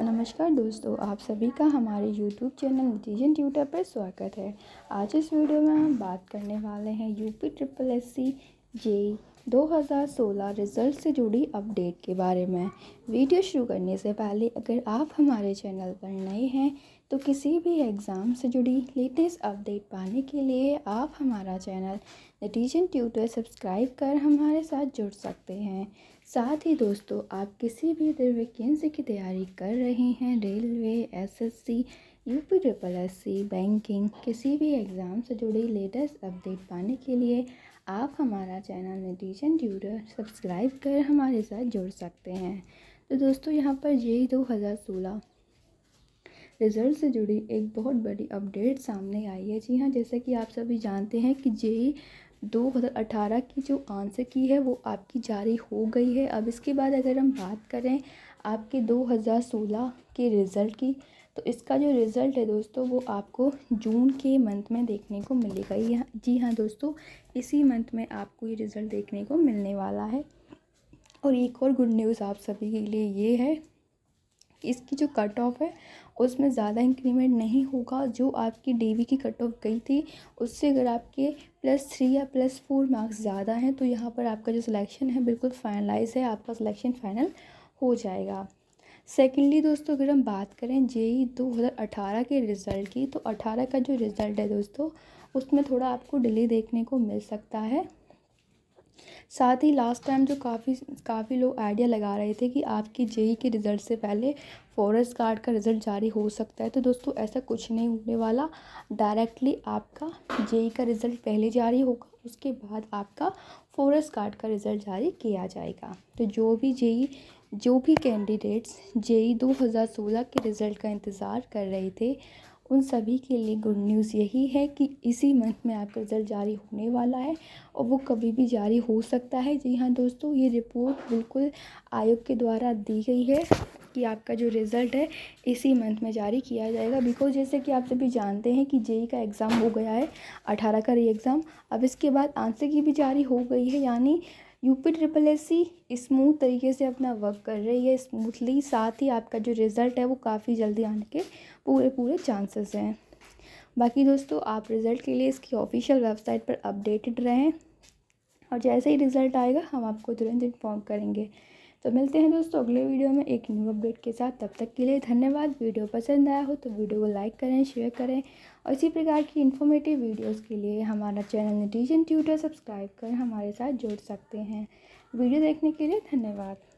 नमस्कार दोस्तों आप सभी का हमारे YouTube चैनल नतीजन ट्यूटर पर स्वागत है आज इस वीडियो में हम बात करने वाले हैं UP triple S C J 2016 result से जुड़ी अपडेट के बारे में वीडियो शुरू करने से पहले अगर आप हमारे चैनल पर नए हैं तो किसी भी एग्ज़ाम से जुड़ी लेटेस्ट अपडेट पाने के लिए आप हमारा चैनल नटीजन ट्यूटर सब्सक्राइब कर हमारे साथ जुड़ सकते हैं साथ ही दोस्तों आप किसी भी वैकेंसी की तैयारी कर रहे हैं railway SSC UP triple S banking किसी भी एग्ज़ाम से जुड़ी लेटेस्ट अपडेट पाने के लिए आप हमारा चैनल नतीजन ट्यूटर सब्सक्राइब कर हमारे साथ जुड़ सकते हैं तो दोस्तों यहाँ पर जे दो हज़ार सोलह रिज़ल्ट से जुड़ी एक बहुत बड़ी अपडेट सामने आई है जी हाँ जैसा कि आप सभी जानते हैं कि हज़ार 2018 की जो आंसर की है वो आपकी जारी हो गई है अब इसके बाद अगर हम बात करें आपके 2016 के रिज़ल्ट की तो इसका जो रिज़ल्ट है दोस्तों वो आपको जून के मंथ में देखने को मिलेगा ये हाँ, जी हाँ दोस्तों इसी मंथ में आपको ये रिज़ल्ट देखने को मिलने वाला है और एक और गुड न्यूज़ आप सभी के लिए ये है इसकी जो कट ऑफ है उसमें ज़्यादा इंक्रीमेंट नहीं होगा जो आपकी डेवी की कट ऑफ गई थी उससे अगर आपके प्लस थ्री या प्लस फोर मार्क्स ज़्यादा हैं तो यहाँ पर आपका जो सिलेक्शन है बिल्कुल फाइनलाइज है आपका सिलेक्शन फाइनल हो जाएगा सेकेंडली दोस्तों अगर हम बात करें जे ई दो हज़ार अठारह के रिज़ल्ट की तो अठारह का जो रिज़ल्ट है दोस्तों उसमें थोड़ा आपको डिले देखने को मिल सकता है साथ ही लास्ट टाइम जो काफ़ी काफ़ी लोग आइडिया लगा रहे थे कि आपकी जेई के रिज़ल्ट से पहले फॉरेस्ट गार्ड का रिज़ल्ट जारी हो सकता है तो दोस्तों ऐसा कुछ नहीं होने वाला डायरेक्टली आपका जेई का रिज़ल्ट पहले जारी होगा उसके बाद आपका फॉरेस्ट गार्ड का रिज़ल्ट जारी किया जाएगा तो जो भी जेई जो भी कैंडिडेट्स जेई 2016 के रिज़ल्ट का इंतज़ार कर रहे थे उन सभी के लिए गुड न्यूज़ यही है कि इसी मंथ में आपका रिज़ल्ट जारी होने वाला है और वो कभी भी जारी हो सकता है जी हाँ दोस्तों ये रिपोर्ट बिल्कुल आयोग के द्वारा दी गई है कि आपका जो रिज़ल्ट है इसी मंथ में जारी किया जाएगा बिकॉज जैसे कि आप सभी जानते हैं कि जेई का एग्ज़ाम हो गया है अठारह का री एग्ज़ाम अब इसके बाद आंसर की भी जारी हो गई है यानी UP triple S C smooth तरीके से अपना वर्क कर रही है स्मूथली साथ ही आपका जो रिज़ल्ट है वो काफ़ी जल्दी आने के पूरे पूरे चांसेस हैं बाकी दोस्तों आप रिज़ल्ट के लिए इसकी ऑफिशियल वेबसाइट पर अपडेटेड रहें और जैसे ही रिज़ल्ट आएगा हम आपको तुरंत इन्फॉर्म करेंगे तो मिलते हैं दोस्तों अगले वीडियो में एक न्यू अपडेट के साथ तब तक के लिए धन्यवाद वीडियो पसंद आया हो तो वीडियो को लाइक करें शेयर करें और इसी प्रकार की इन्फॉर्मेटिव वीडियोस के लिए हमारा चैनल नटीजन ट्यूटर सब्सक्राइब कर हमारे साथ जुड़ सकते हैं वीडियो देखने के लिए धन्यवाद